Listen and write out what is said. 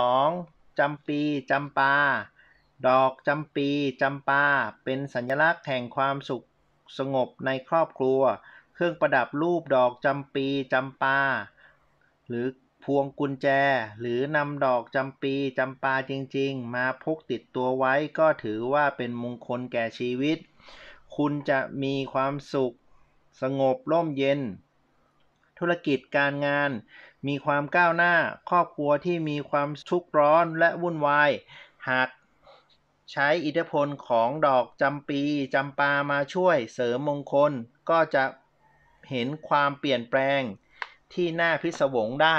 สองจำปีจำปา ดอกจำปีจำปาเป็นสัญลักษณ์แห่งความสุขสงบในครอบครัว เครื่องประดับรูปดอกจำปีจำปา หรือพวงกุญแจ หรือนำดอกจำปีจำปาจริงๆ มาพกติดตัวไว้ก็ถือว่าเป็นมงคลแก่ชีวิต คุณจะมีความสุข สงบร่มเย็นธุรกิจการงานมีความก้าวหน้า ครอบครัวที่มีความทุกข์ร้อนและวุ่นวายหากใช้อิทธิพลของดอกจำปี จำปามาช่วยเสริมมงคล ก็จะเห็นความเปลี่ยนแปลงที่น่าพิศวงได้